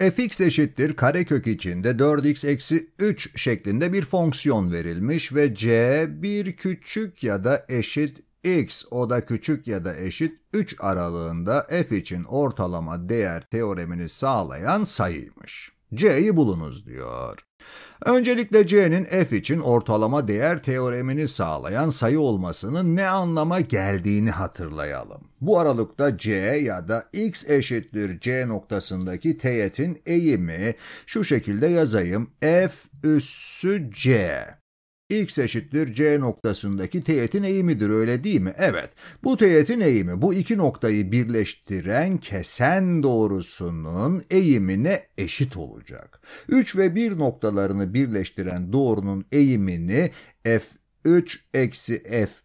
fx eşittir karekök içinde 4x eksi 3 şeklinde bir fonksiyon verilmiş ve c bir küçük ya da eşit x o da küçük ya da eşit 3 aralığında f için ortalama değer teoremini sağlayan sayıymış. c'yi bulunuz diyor. Öncelikle C'nin f için ortalama değer teoremini sağlayan sayı olmasının ne anlama geldiğini hatırlayalım. Bu aralıkta C ya da x eşittir C noktasındaki teğetin eğimi şu şekilde yazayım. f üssü C X eşittir C noktasındaki teğetin eğimidir öyle değil mi? Evet. Bu teğetin eğimi bu iki noktayı birleştiren kesen doğrusunun eğimine eşit olacak. 3 ve 1 noktalarını birleştiren doğrunun eğimini F3 eksi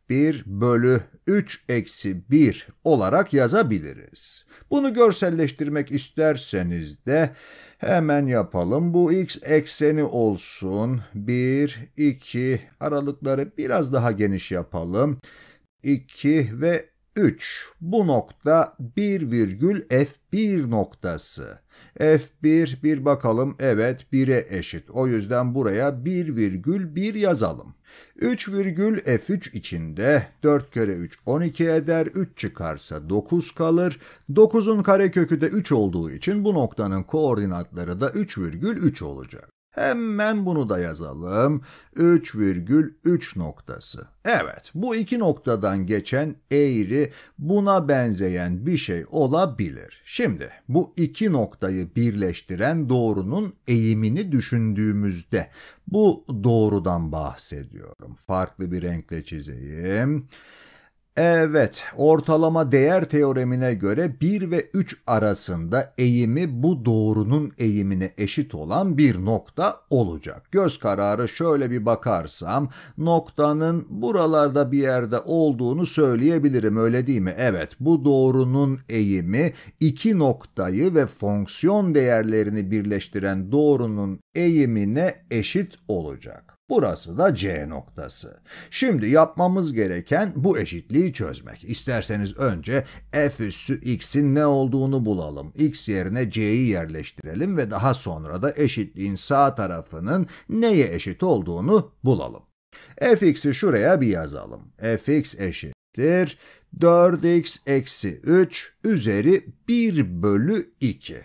F1 bölü 3 eksi 1 olarak yazabiliriz. Bunu görselleştirmek isterseniz de Hemen yapalım. Bu x ekseni olsun. 1, 2 aralıkları biraz daha geniş yapalım. 2 ve 3. Bu nokta 1 virgül F1 noktası. F1 bir bakalım evet 1'e eşit. O yüzden buraya 1 virgül 1 yazalım. 3 virgül F3 içinde 4 kere 3 12 eder. 3 çıkarsa 9 kalır. 9'un karekökü de 3 olduğu için bu noktanın koordinatları da 3 virgül 3 olacak. Hemen bunu da yazalım. 3,3 noktası. Evet, bu iki noktadan geçen eğri buna benzeyen bir şey olabilir. Şimdi bu iki noktayı birleştiren doğrunun eğimini düşündüğümüzde bu doğrudan bahsediyorum. Farklı bir renkle çizeyim. Evet, ortalama değer teoremine göre 1 ve 3 arasında eğimi bu doğrunun eğimine eşit olan bir nokta olacak. Göz kararı şöyle bir bakarsam noktanın buralarda bir yerde olduğunu söyleyebilirim öyle değil mi? Evet, bu doğrunun eğimi iki noktayı ve fonksiyon değerlerini birleştiren doğrunun eğimine eşit olacak. Burası da C noktası. Şimdi yapmamız gereken bu eşitliği çözmek. İsterseniz önce f üssü x'in ne olduğunu bulalım. x yerine c'yi yerleştirelim ve daha sonra da eşitliğin sağ tarafının neye eşit olduğunu bulalım. fx'i şuraya bir yazalım. fx eşittir 4x eksi 3 üzeri 1 bölü 2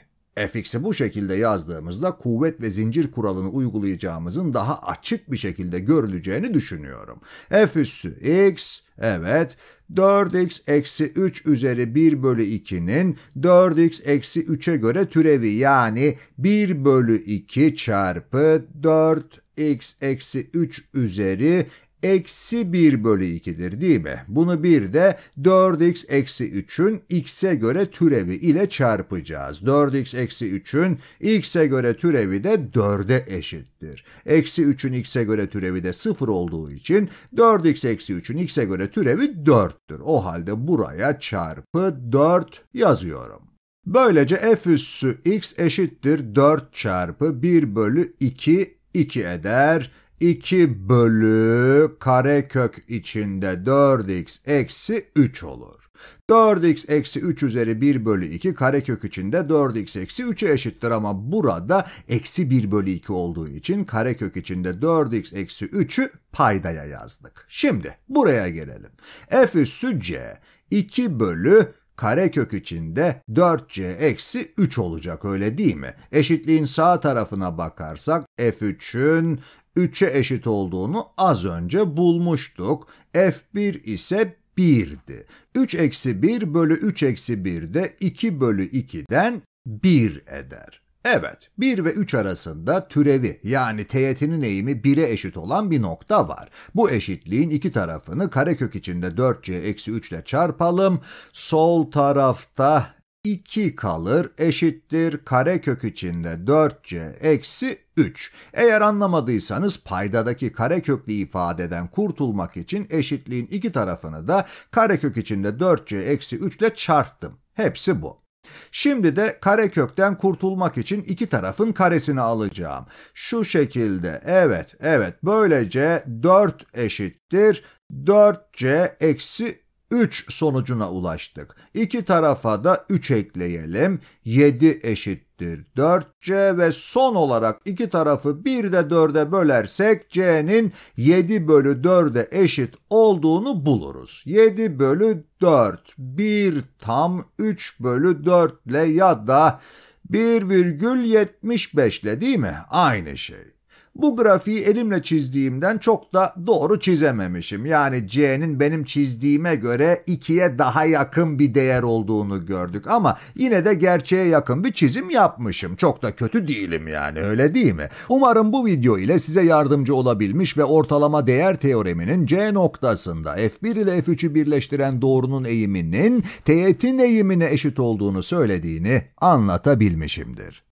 fx'i bu şekilde yazdığımızda kuvvet ve zincir kuralını uygulayacağımızın daha açık bir şekilde görüleceğini düşünüyorum. f üssü x, evet, 4x eksi 3 üzeri 1 bölü 2'nin 4x eksi 3'e göre türevi yani 1 bölü 2 çarpı 4 x eksi 3 üzeri eksi 1 bölü 2'dir değil mi? Bunu bir de 4x eksi 3'ün x'e göre türevi ile çarpacağız. 4x eksi 3'ün x'e göre türevi de 4'e eşittir. Eksi 3'ün x'e göre türevi de 0 olduğu için 4x eksi 3'ün x'e göre türevi 4'tür. O halde buraya çarpı 4 yazıyorum. Böylece f üssü x eşittir 4 çarpı 1 bölü 2 2 eder. 2 bölü karekök içinde 4x eksi 3 olur. 4x eksi 3 üzeri 1 bölü 2 karekök içinde 4x eksi 3'e eşittir ama burada eksi 1 bölü 2 olduğu için karekök içinde 4x eksi 3'ü paydaya yazdık. Şimdi buraya gelelim. f üssü c 2 bölü karekök içinde 4c eksi 3 olacak öyle değil mi? Eşitliğin sağ tarafına bakarsak f3'ün 3'e eşit olduğunu az önce bulmuştuk. f1 ise 1'di. 3 eksi 1 bölü 3 eksi 1 de 2 bölü 2'den 1 eder. Evet, 1 ve 3 arasında türevi yani teğetinin eğimi 1'e eşit olan bir nokta var. Bu eşitliğin iki tarafını karekök içinde 4c-3 ile çarpalım. Sol tarafta 2 kalır eşittir karekök içinde 4c eksi 3. Eğer anlamadıysanız paydadaki kareköklü ifadeden kurtulmak için eşitliğin iki tarafını da karekök içinde 4c eksi 3 ile çarptım. Hepsi bu. Şimdi de karekökten kurtulmak için iki tarafın karesini alacağım. Şu şekilde evet evet böylece 4 eşittir 4c eksi 3 sonucuna ulaştık. İki tarafa da 3 ekleyelim. 7 eşittir 4C ve son olarak iki tarafı 1 de 4'e bölersek C'nin 7 bölü 4'e eşit olduğunu buluruz. 7 bölü 4, 1 tam 3 bölü 4 ile ya da 1,75 ile değil mi? Aynı şey. Bu grafiği elimle çizdiğimden çok da doğru çizememişim. Yani C'nin benim çizdiğime göre 2'ye daha yakın bir değer olduğunu gördük. Ama yine de gerçeğe yakın bir çizim yapmışım. Çok da kötü değilim yani öyle değil mi? Umarım bu video ile size yardımcı olabilmiş ve ortalama değer teoreminin C noktasında F1 ile F3'ü birleştiren doğrunun eğiminin teğetin eğimine eşit olduğunu söylediğini anlatabilmişimdir.